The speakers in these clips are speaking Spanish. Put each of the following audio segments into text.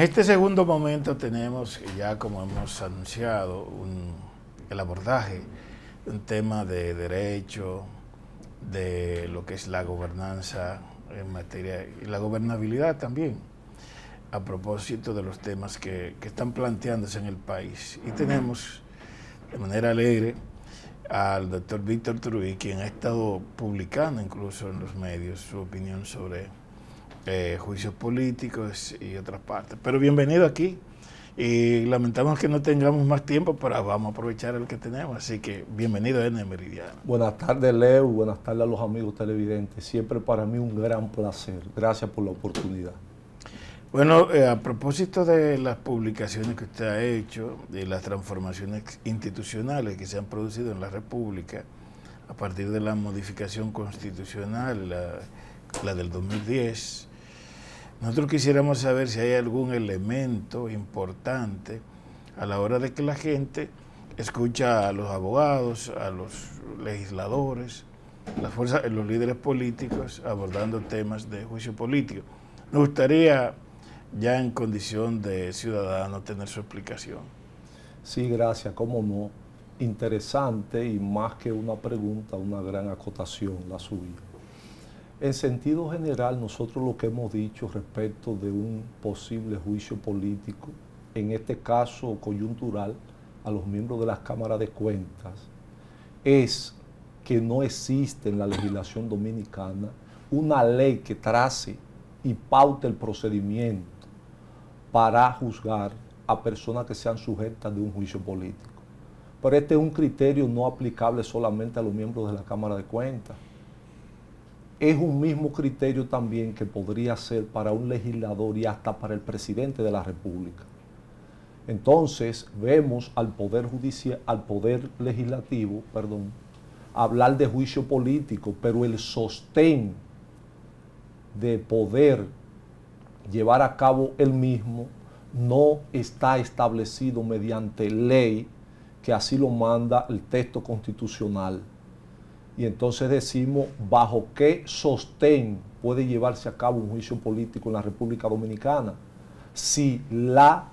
En este segundo momento tenemos, ya como hemos anunciado, el abordaje de un tema de derecho, de lo que es la gobernanza en materia y la gobernabilidad también, a propósito de los temas que, que están planteándose en el país. Y tenemos de manera alegre al doctor Víctor Trujillo, quien ha estado publicando incluso en los medios su opinión sobre eh, juicios políticos y otras partes. Pero bienvenido aquí. Y lamentamos que no tengamos más tiempo, pero vamos a aprovechar el que tenemos. Así que bienvenido, N Meridiano. Buenas tardes, Leo. Buenas tardes a los amigos televidentes. Siempre para mí un gran placer. Gracias por la oportunidad. Bueno, eh, a propósito de las publicaciones que usted ha hecho, de las transformaciones institucionales que se han producido en la República, a partir de la modificación constitucional, la del 2010, nosotros quisiéramos saber si hay algún elemento importante a la hora de que la gente escucha a los abogados, a los legisladores, a los líderes políticos abordando temas de juicio político. Nos gustaría ya en condición de ciudadano tener su explicación. Sí, gracias, cómo no. Interesante y más que una pregunta, una gran acotación la suya. En sentido general, nosotros lo que hemos dicho respecto de un posible juicio político, en este caso coyuntural, a los miembros de las cámaras de cuentas, es que no existe en la legislación dominicana una ley que trace y paute el procedimiento para juzgar a personas que sean sujetas de un juicio político. Pero este es un criterio no aplicable solamente a los miembros de la Cámara de Cuentas es un mismo criterio también que podría ser para un legislador y hasta para el presidente de la República. Entonces vemos al poder judicial, al poder legislativo, perdón, hablar de juicio político, pero el sostén de poder llevar a cabo el mismo no está establecido mediante ley que así lo manda el texto constitucional y entonces decimos bajo qué sostén puede llevarse a cabo un juicio político en la República Dominicana. Si la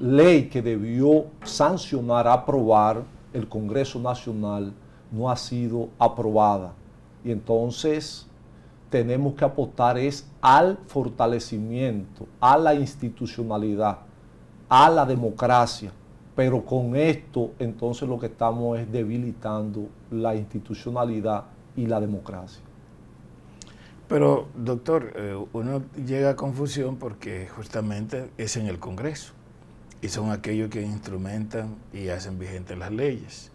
ley que debió sancionar, aprobar el Congreso Nacional no ha sido aprobada. Y entonces tenemos que apostar es al fortalecimiento, a la institucionalidad, a la democracia. Pero con esto entonces lo que estamos es debilitando la institucionalidad y la democracia. Pero, doctor, eh, uno llega a confusión porque justamente es en el Congreso y son aquellos que instrumentan y hacen vigentes las leyes.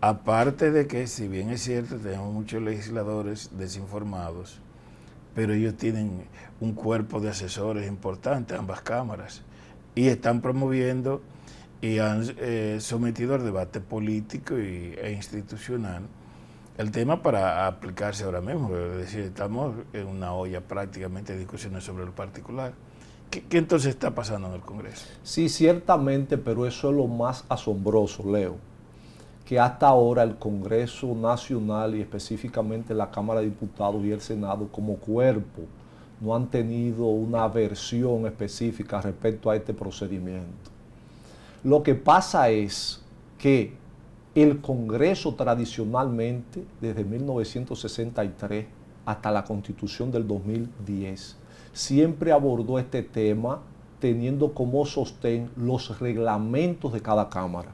Aparte de que, si bien es cierto, tenemos muchos legisladores desinformados, pero ellos tienen un cuerpo de asesores importante, ambas cámaras, y están promoviendo y han eh, sometido al debate político e institucional el tema para aplicarse ahora mismo. Es decir, estamos en una olla prácticamente de discusiones sobre lo particular. ¿Qué, entonces está pasando en el Congreso? Sí, ciertamente, pero eso es lo más asombroso, Leo, que hasta ahora el Congreso Nacional y específicamente la Cámara de Diputados y el Senado como cuerpo no han tenido una versión específica respecto a este procedimiento. Lo que pasa es que el Congreso tradicionalmente, desde 1963 hasta la Constitución del 2010, siempre abordó este tema teniendo como sostén los reglamentos de cada Cámara.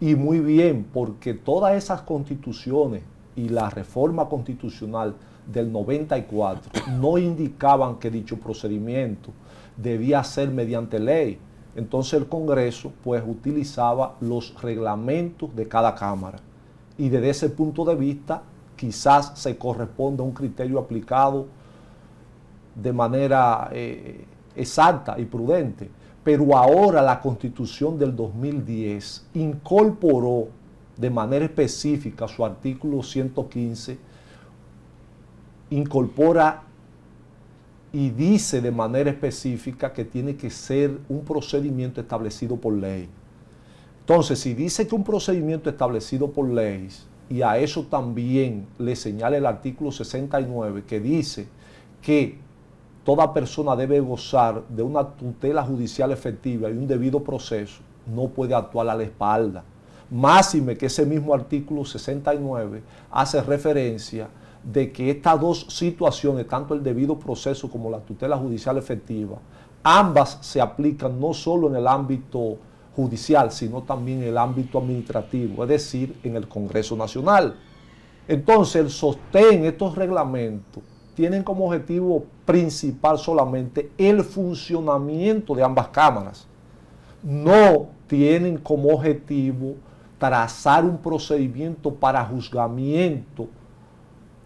Y muy bien, porque todas esas constituciones y la reforma constitucional del 94 no indicaban que dicho procedimiento debía ser mediante ley, entonces el Congreso pues utilizaba los reglamentos de cada Cámara y desde ese punto de vista quizás se corresponde a un criterio aplicado de manera eh, exacta y prudente. Pero ahora la Constitución del 2010 incorporó de manera específica su artículo 115, incorpora y dice de manera específica que tiene que ser un procedimiento establecido por ley. Entonces, si dice que un procedimiento establecido por ley, y a eso también le señala el artículo 69, que dice que toda persona debe gozar de una tutela judicial efectiva y un debido proceso, no puede actuar a la espalda. Máxime que ese mismo artículo 69 hace referencia de que estas dos situaciones, tanto el debido proceso como la tutela judicial efectiva, ambas se aplican no solo en el ámbito judicial, sino también en el ámbito administrativo, es decir, en el Congreso Nacional. Entonces, el sostén, estos reglamentos, tienen como objetivo principal solamente el funcionamiento de ambas cámaras. No tienen como objetivo trazar un procedimiento para juzgamiento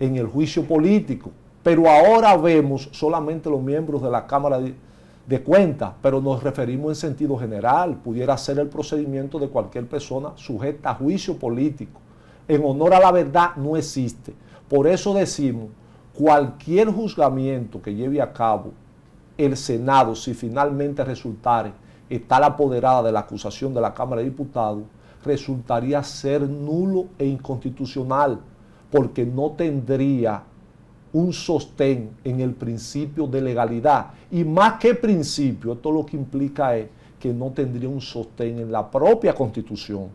en el juicio político. Pero ahora vemos solamente los miembros de la Cámara de, Cuentas, pero nos referimos en sentido general. Pudiera ser el procedimiento de cualquier persona sujeta a juicio político. En honor a la verdad no existe. Por eso decimos, cualquier juzgamiento que lleve a cabo el Senado, si finalmente resultare estar apoderada de la acusación de la Cámara de Diputados, resultaría ser nulo e inconstitucional porque no tendría un sostén en el principio de legalidad. Y más que principio, esto lo que implica es que no tendría un sostén en la propia constitución,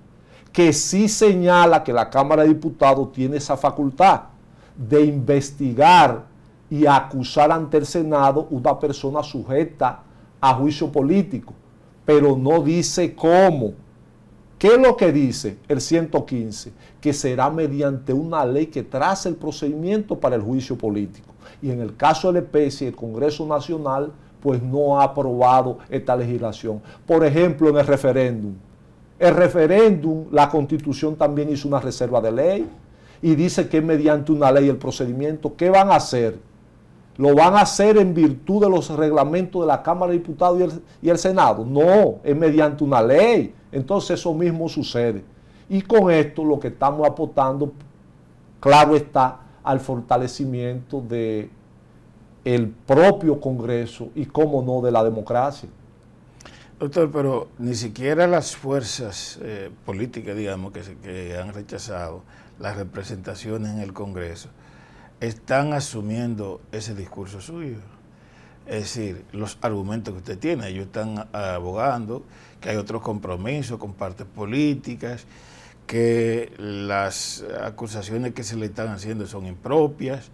que sí señala que la Cámara de Diputados tiene esa facultad de investigar y acusar ante el Senado una persona sujeta a juicio político, pero no dice cómo. ¿Qué es lo que dice el 115? Que será mediante una ley que trace el procedimiento para el juicio político. Y en el caso de la especie, el Congreso Nacional pues no ha aprobado esta legislación. Por ejemplo, en el referéndum. El referéndum, la Constitución también hizo una reserva de ley y dice que es mediante una ley el procedimiento. ¿Qué van a hacer? ¿Lo van a hacer en virtud de los reglamentos de la Cámara de Diputados y el Senado? No, es mediante una ley. Entonces eso mismo sucede. Y con esto lo que estamos apostando, claro está, al fortalecimiento de propio Congreso y, cómo no, de la democracia. Doctor, pero ni siquiera las fuerzas eh, políticas, digamos, que han rechazado las representaciones en el Congreso, están asumiendo ese discurso suyo. Es decir, los argumentos que usted tiene, ellos están abogando que hay otros compromisos con partes políticas, que las acusaciones que se le están haciendo son impropias,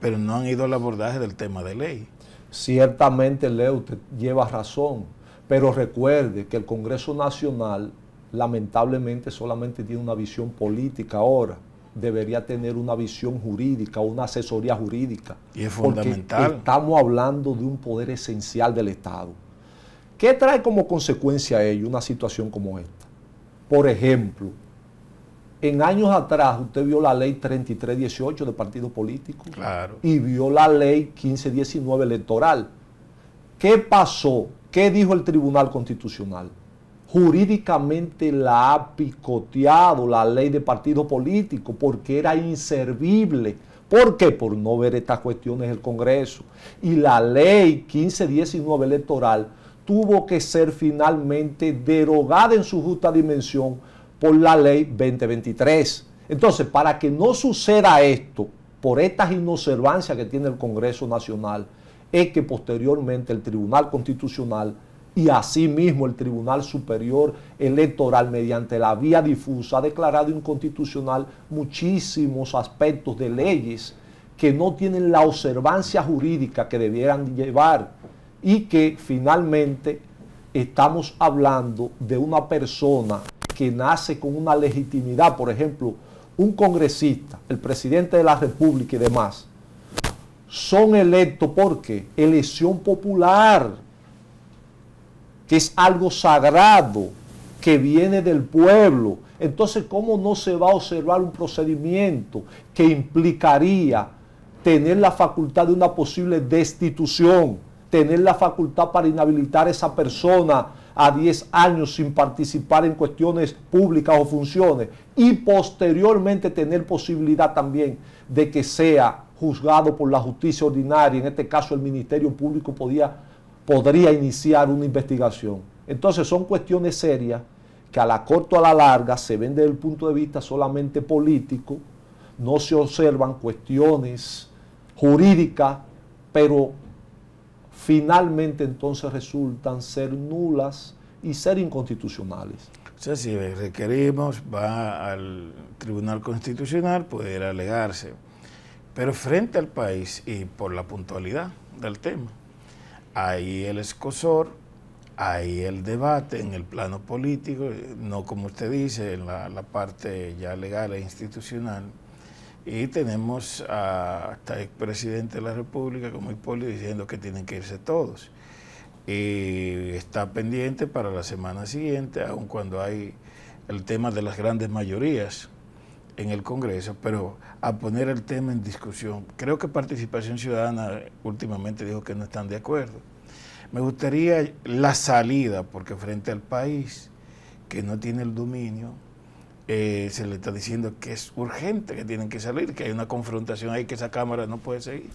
pero no han ido al abordaje del tema de ley. Ciertamente, Leo, usted lleva razón, pero recuerde que el Congreso Nacional lamentablemente solamente tiene una visión política ahora debería tener una visión jurídica, una asesoría jurídica. Y es fundamental. Porque estamos hablando de un poder esencial del Estado. ¿Qué trae como consecuencia a ello una situación como esta? Por ejemplo, en años atrás usted vio la ley 3318 de partidos políticos y vio la ley 1519 electoral. ¿Qué pasó? ¿Qué dijo el Tribunal Constitucional? Jurídicamente la ha picoteado la ley de partido político porque era inservible. ¿Por qué? Por no ver estas cuestiones el Congreso. Y la ley 1519 electoral tuvo que ser finalmente derogada en su justa dimensión por la ley 2023. Entonces, para que no suceda esto, por estas inobservancias que tiene el Congreso Nacional, es que posteriormente el Tribunal Constitucional y asimismo el Tribunal Superior Electoral, mediante la vía difusa, ha declarado inconstitucional muchísimos aspectos de leyes que no tienen la observancia jurídica que debieran llevar y que finalmente estamos hablando de una persona que nace con una legitimidad, por ejemplo, un congresista, el presidente de la República y demás, son electos porque elección popular, que es algo sagrado, que viene del pueblo. Entonces, ¿cómo no se va a observar un procedimiento que implicaría tener la facultad de una posible destitución? tener la facultad para inhabilitar a esa persona a 10 años sin participar en cuestiones públicas o funciones y posteriormente tener posibilidad también de que sea juzgado por la justicia ordinaria, en este caso el Ministerio Público podía, podría iniciar una investigación. Entonces son cuestiones serias que a la corto o a la larga se ven desde el punto de vista solamente político, no se observan cuestiones jurídicas, pero finalmente entonces resultan ser nulas y ser inconstitucionales. O sea, si requerimos, va al Tribunal Constitucional, poder alegarse. Pero frente al país y por la puntualidad del tema, ahí el escosor, ahí el debate en el plano político, no como usted dice, en la, la parte ya legal e institucional, y tenemos a, hasta el presidente de la República, como Hipólito, diciendo que tienen que irse todos. Y está pendiente para la semana siguiente, aun cuando hay el tema de las grandes mayorías en el Congreso, pero a poner el tema en discusión. Creo que Participación Ciudadana últimamente dijo que no están de acuerdo. Me gustaría la salida, porque frente al país que no tiene el dominio, eh, se le está diciendo que es urgente, que tienen que salir, que hay una confrontación ahí, que esa Cámara no puede seguir.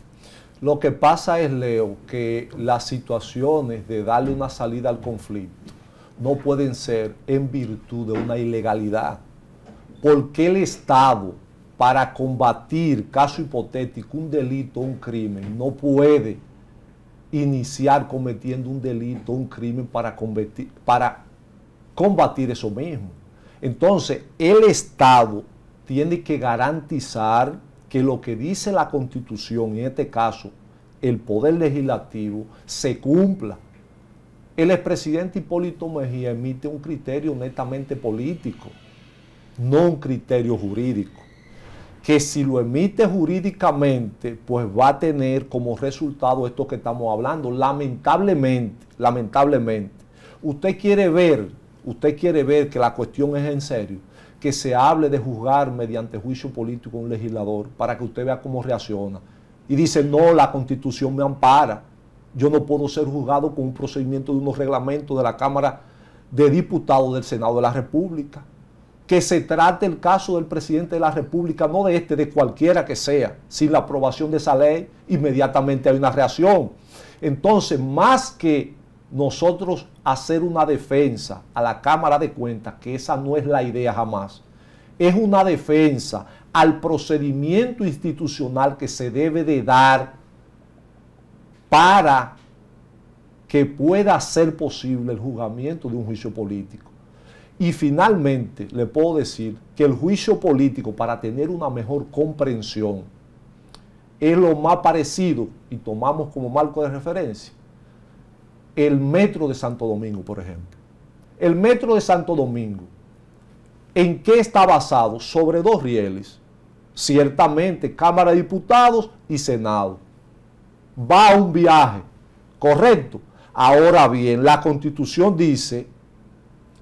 Lo que pasa es, Leo, que las situaciones de darle una salida al conflicto no pueden ser en virtud de una ilegalidad. Porque el Estado, para combatir, caso hipotético, un delito o un crimen, no puede iniciar cometiendo un delito o un crimen para combatir eso mismo? Entonces, el Estado tiene que garantizar que lo que dice la Constitución, en este caso el Poder Legislativo, se cumpla. El expresidente Hipólito Mejía emite un criterio netamente político, no un criterio jurídico, que si lo emite jurídicamente, pues va a tener como resultado esto que estamos hablando. Lamentablemente, lamentablemente, usted quiere ver usted quiere ver que la cuestión es en serio, que se hable de juzgar mediante juicio político a un legislador para que usted vea cómo reacciona. Y dice, no, la constitución me ampara. Yo no puedo ser juzgado con un procedimiento de unos reglamentos de la Cámara de Diputados del Senado de la República. Que se trate el caso del presidente de la República, no de este, de cualquiera que sea. Sin la aprobación de esa ley, inmediatamente hay una reacción. Entonces, más que nosotros hacer una defensa a la Cámara de Cuentas, que esa no es la idea jamás, es una defensa al procedimiento institucional que se debe de dar para que pueda ser posible el juzgamiento de un juicio político. Y finalmente le puedo decir que el juicio político, para tener una mejor comprensión, es lo más parecido, y tomamos como marco de referencia, el metro de Santo Domingo, por ejemplo. El metro de Santo Domingo, ¿en qué está basado? Sobre dos rieles. Ciertamente, Cámara de Diputados y Senado. Va a un viaje, correcto. Ahora bien, la Constitución dice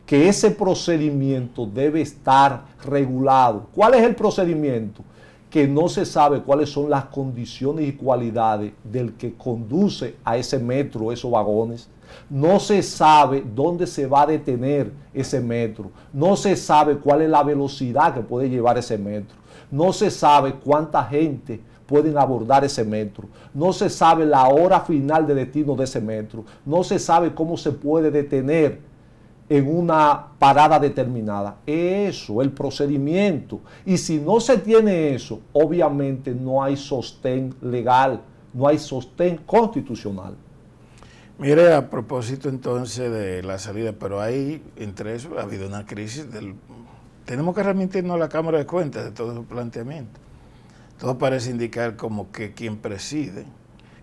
que ese procedimiento debe estar regulado. ¿Cuál es el procedimiento? que no se sabe cuáles son las condiciones y cualidades del que conduce a ese metro, esos vagones. No se sabe dónde se va a detener ese metro. No se sabe cuál es la velocidad que puede llevar ese metro. No se sabe cuánta gente pueden abordar ese metro. No se sabe la hora final de destino de ese metro. No se sabe cómo se puede detener en una parada determinada. Eso, el procedimiento. Y si no se tiene eso, obviamente no hay sostén legal, no hay sostén constitucional. Mire, a propósito entonces de la salida, pero ahí, entre eso, ha habido una crisis del... Tenemos que remitirnos a la Cámara de Cuentas de todo su planteamiento. Todo parece indicar como que quien preside,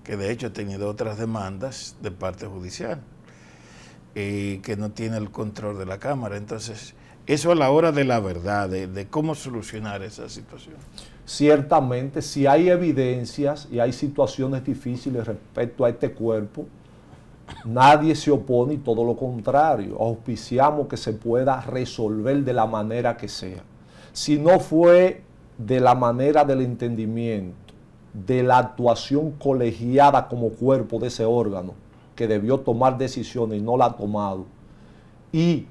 que de hecho ha tenido otras demandas de parte judicial, que no tiene el control de la Cámara. Entonces, eso a la hora de la verdad, de, de cómo solucionar esa situación. Ciertamente, si hay evidencias y hay situaciones difíciles respecto a este cuerpo, Nadie se opone y todo lo contrario, auspiciamos que se pueda resolver de la manera que sea. Si no fue de la manera del entendimiento, de la actuación colegiada como cuerpo de ese órgano, que debió tomar decisiones y no la ha tomado. Y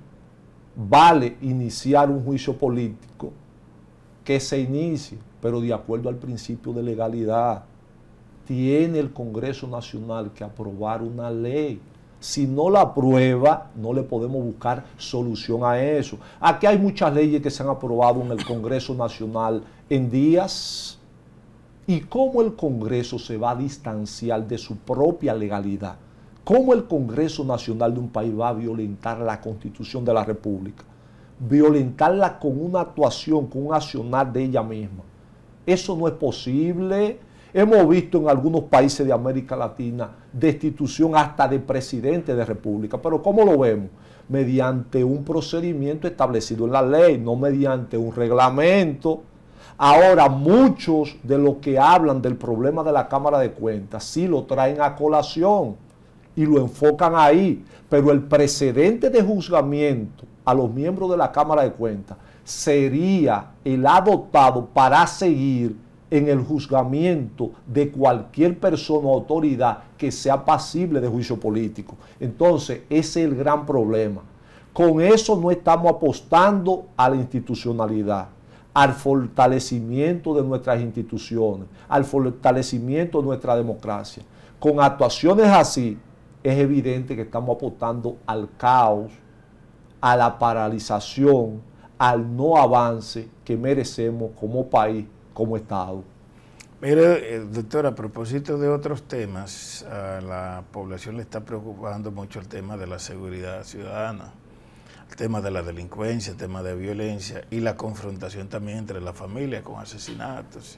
vale iniciar un juicio político que se inicie, pero de acuerdo al principio de legalidad. Tiene el Congreso Nacional que aprobar una ley. Si no la aprueba, no le podemos buscar solución a eso. Aquí hay muchas leyes que se han aprobado en el Congreso Nacional en días. ¿Y cómo el Congreso se va a distanciar de su propia legalidad? ¿Cómo el Congreso Nacional de un país va a violentar la Constitución de la República? Violentarla con una actuación, con un accionar de ella misma. Eso no es posible. Hemos visto en algunos países de América Latina destitución hasta de presidente de república. Pero ¿cómo lo vemos? Mediante un procedimiento establecido en la ley, no mediante un reglamento. Ahora, muchos de los que hablan del problema de la Cámara de Cuentas sí lo traen a colación y lo enfocan ahí. Pero el precedente de juzgamiento a los miembros de la Cámara de Cuentas sería el adoptado para seguir en el juzgamiento de cualquier persona o autoridad que sea pasible de juicio político. Entonces, ese es el gran problema. Con eso no estamos apostando a la institucionalidad, al fortalecimiento de nuestras instituciones, al fortalecimiento de nuestra democracia. Con actuaciones así, es evidente que estamos apostando al caos, a la paralización, al no avance que merecemos como país, como Estado. Mire, eh, doctor, a propósito de otros temas, a la población le está preocupando mucho el tema de la seguridad ciudadana, el tema de la delincuencia, el tema de violencia y la confrontación también entre la familia con asesinatos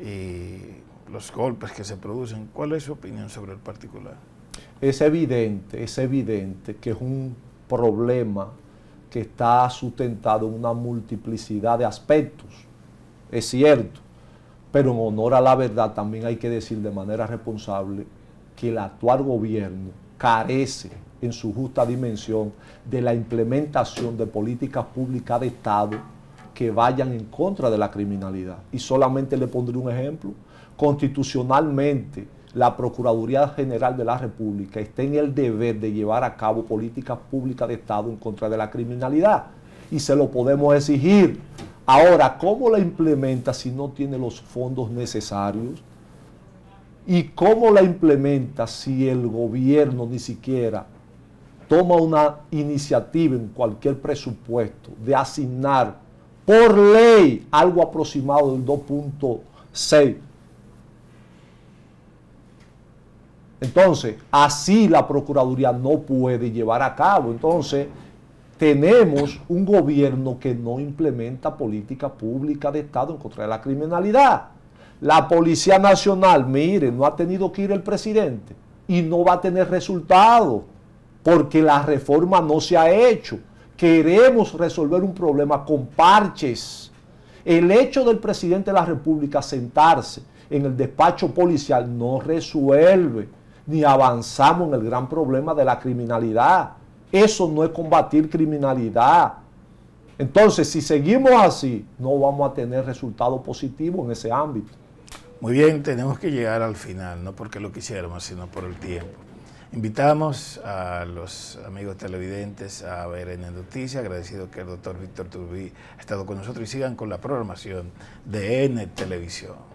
y los golpes que se producen. ¿Cuál es su opinión sobre el particular? Es evidente, es evidente que es un problema que está sustentado en una multiplicidad de aspectos. Es cierto, pero en honor a la verdad también hay que decir de manera responsable que el actual gobierno carece en su justa dimensión de la implementación de políticas públicas de Estado que vayan en contra de la criminalidad. Y solamente le pondré un ejemplo. Constitucionalmente, la Procuraduría General de la República está en el deber de llevar a cabo políticas públicas de Estado en contra de la criminalidad. Y se lo podemos exigir. Ahora, ¿cómo la implementa si no tiene los fondos necesarios? ¿Y cómo la implementa si el gobierno ni siquiera toma una iniciativa en cualquier presupuesto de asignar por ley algo aproximado del 2.6 Entonces, así la Procuraduría no puede llevar a cabo. Entonces, tenemos un gobierno que no implementa política pública de Estado en contra de la criminalidad. La Policía Nacional, mire, no ha tenido que ir el presidente y no va a tener resultado porque la reforma no se ha hecho. Queremos resolver un problema con parches. El hecho del presidente de la República sentarse en el despacho policial no resuelve ni avanzamos en el gran problema de la criminalidad. Eso no es combatir criminalidad. Entonces, si seguimos así, no vamos a tener resultados positivos en ese ámbito. Muy bien, tenemos que llegar al final, no porque lo quisiéramos, sino por el tiempo. Invitamos a los amigos televidentes a ver en Noticias. Agradecido que el doctor Víctor Turbí ha estado con nosotros y sigan con la programación de N Televisión.